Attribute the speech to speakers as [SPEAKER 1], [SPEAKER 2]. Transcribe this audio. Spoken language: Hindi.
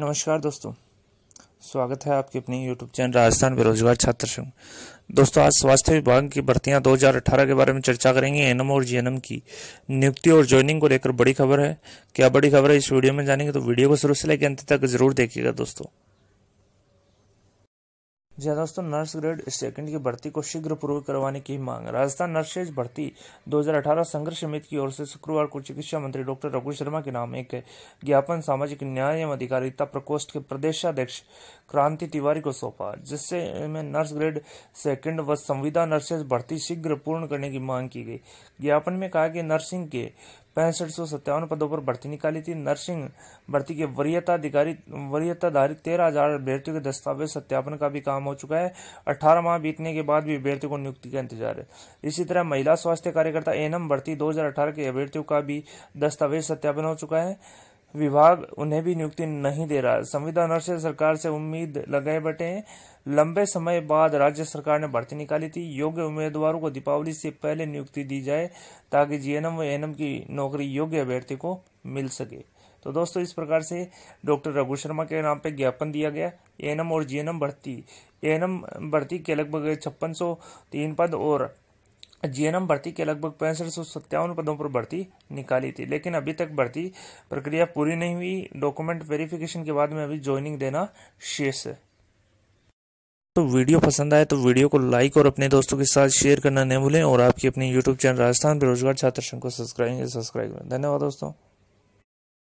[SPEAKER 1] नमस्कार दोस्तों स्वागत है आपके अपने यूट्यूब चैनल राजस्थान बेरोजगार छात्र संघ दोस्तों आज स्वास्थ्य विभाग की भर्तियां 2018 के बारे में चर्चा करेंगे एनएम और जीएनएम की नियुक्ति और ज्वाइनिंग को लेकर बड़ी खबर है क्या बड़ी खबर है इस वीडियो में जानेंगे तो वीडियो को शुरू से लेकर अंत तक जरूर देखिएगा दोस्तों जी दोस्तों नर्स ग्रेड सेकंड की भर्ती को शीघ्र पूर्व करवाने की मांग राजस्थान नर्सेज भर्ती 2018 संघर्ष समिति की ओर से शुक्रवार को चिकित्सा मंत्री डॉक्टर रघु शर्मा के नाम एक ज्ञापन सामाजिक न्याय एवं अधिकारिता प्रकोष्ठ के प्रदेशाध्यक्ष क्रांति तिवारी को सौंपा जिससे में नर्स ग्रेड सेकंड व संविदा नर्सेज भर्ती शीघ्र पूर्ण करने की मांग की गई ज्ञापन में कहा कि नर्सिंग के पैंसठ सौ सत्तावन पदों पर भर्ती निकाली थी नर्सिंग भर्ती के वरीयता अधिकारी वरीयताधारित तेरह हजार अभ्यर्थियों के दस्तावेज सत्यापन का भी काम हो चुका है अठारह माह बीतने के बाद भी अभ्यर्थियों को नियुक्ति का इंतजार है इसी तरह महिला स्वास्थ्य कार्यकर्ता एनएम भर्ती अठारह के अभ्यर्थियों का भी दस्तावेज सत्यापन हो चुका है विभाग उन्हें भी नियुक्ति नहीं दे रहा संविदा नर्सें सरकार से उम्मीद लगाए बैठे हैं लंबे समय बाद राज्य सरकार ने भर्ती निकाली थी योग्य उम्मीदवारों को दीपावली से पहले नियुक्ति दी जाए ताकि जीएनएम व एनएम की नौकरी योग्य अभ्यर्थी को मिल सके तो दोस्तों इस प्रकार से डॉक्टर रघु शर्मा के नाम पर ज्ञापन दिया गया एनएम और जीएनएम भर्ती एनएम भर्ती के लगभग छप्पन सौ तीन पद और जीएनएम भर्ती के लगभग पैंसठ सौ सत्तावन पदों पर भर्ती निकाली थी लेकिन अभी तक भर्ती प्रक्रिया पूरी नहीं हुई डॉक्यूमेंट वेरिफिकेशन के बाद में अभी ज्वाइनिंग देना शेष है तो वीडियो पसंद आए तो वीडियो को लाइक और अपने दोस्तों के साथ शेयर करना न भूलें और आपकी अपने यूट्यूब चैनल राजस्थान बेरोजगार छात्र संघ को सब्सक्राइब सब्सक्राइब करें धन्यवाद दोस्तों